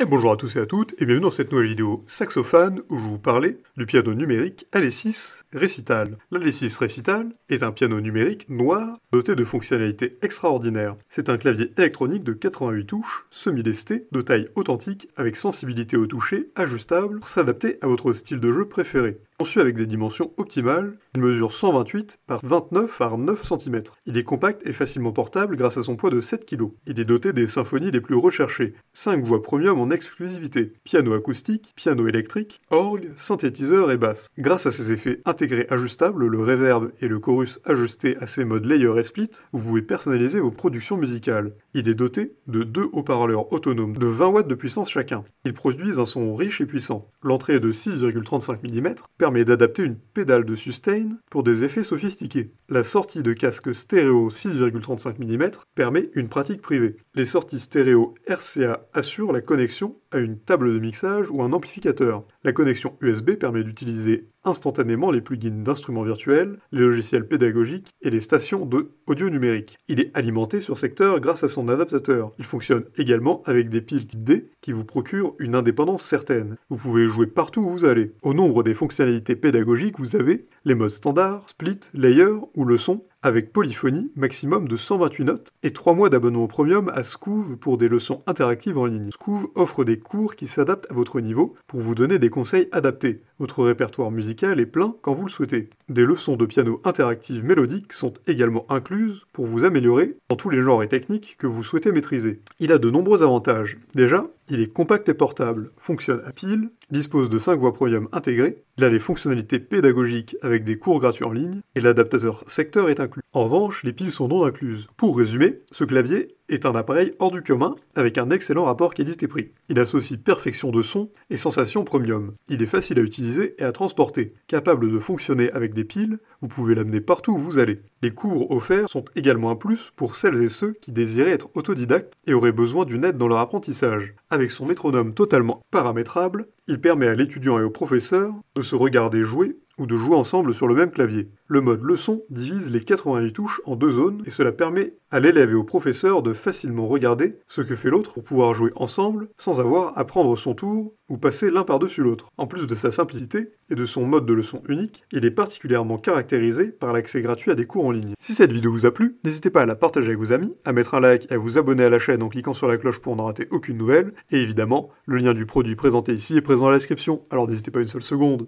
Et bonjour à tous et à toutes, et bienvenue dans cette nouvelle vidéo saxophone où je vous parlais du piano numérique Alessis Recital. Récital. Recital est un piano numérique noir doté de fonctionnalités extraordinaires. C'est un clavier électronique de 88 touches, semi-lesté, de taille authentique, avec sensibilité au toucher ajustable pour s'adapter à votre style de jeu préféré. Conçu avec des dimensions optimales, il mesure 128 par 29 par 9 cm. Il est compact et facilement portable grâce à son poids de 7 kg. Il est doté des symphonies les plus recherchées, 5 voix premium en exclusivité, piano acoustique, piano électrique, orgue, synthétiseur et basse. Grâce à ses effets intégrés ajustables, le reverb et le chorus ajustés à ses modes layer et split, vous pouvez personnaliser vos productions musicales. Il est doté de deux haut-parleurs autonomes de 20 watts de puissance chacun. Ils produisent un son riche et puissant. L'entrée est de 6,35 mm, d'adapter une pédale de sustain pour des effets sophistiqués. La sortie de casque stéréo 6,35 mm permet une pratique privée. Les sorties stéréo RCA assurent la connexion à une table de mixage ou un amplificateur. La connexion USB permet d'utiliser instantanément les plugins d'instruments virtuels, les logiciels pédagogiques et les stations de audio numérique. Il est alimenté sur secteur grâce à son adaptateur. Il fonctionne également avec des piles type D qui vous procurent une indépendance certaine. Vous pouvez jouer partout où vous allez. Au nombre des fonctionnalités pédagogique, vous avez les modes standard, split, layer ou leçon, avec polyphonie, maximum de 128 notes, et 3 mois d'abonnement premium à Scoove pour des leçons interactives en ligne. Scoove offre des cours qui s'adaptent à votre niveau pour vous donner des conseils adaptés. Votre répertoire musical est plein quand vous le souhaitez. Des leçons de piano interactives mélodiques sont également incluses pour vous améliorer dans tous les genres et techniques que vous souhaitez maîtriser. Il a de nombreux avantages. Déjà, il est compact et portable, fonctionne à pile, dispose de 5 voix premium intégrées, il a les fonctionnalités pédagogiques avec des cours gratuits en ligne, et l'adaptateur secteur est inclus. En revanche, les piles sont non incluses. Pour résumer, ce clavier est un appareil hors du commun avec un excellent rapport qualité-prix. Il associe perfection de son et sensation premium. Il est facile à utiliser et à transporter. Capable de fonctionner avec des piles, vous pouvez l'amener partout où vous allez. Les cours offerts sont également un plus pour celles et ceux qui désiraient être autodidactes et auraient besoin d'une aide dans leur apprentissage. Avec son métronome totalement paramétrable, il permet à l'étudiant et au professeur de se regarder jouer ou de jouer ensemble sur le même clavier. Le mode leçon divise les 88 touches en deux zones et cela permet à l'élève et au professeur de facilement regarder ce que fait l'autre pour pouvoir jouer ensemble sans avoir à prendre son tour ou passer l'un par-dessus l'autre. En plus de sa simplicité et de son mode de leçon unique, il est particulièrement caractérisé par l'accès gratuit à des cours en ligne. Si cette vidéo vous a plu, n'hésitez pas à la partager avec vos amis, à mettre un like et à vous abonner à la chaîne en cliquant sur la cloche pour n'en rater aucune nouvelle, et évidemment, le lien du produit présenté ici est présent dans la description, alors n'hésitez pas une seule seconde.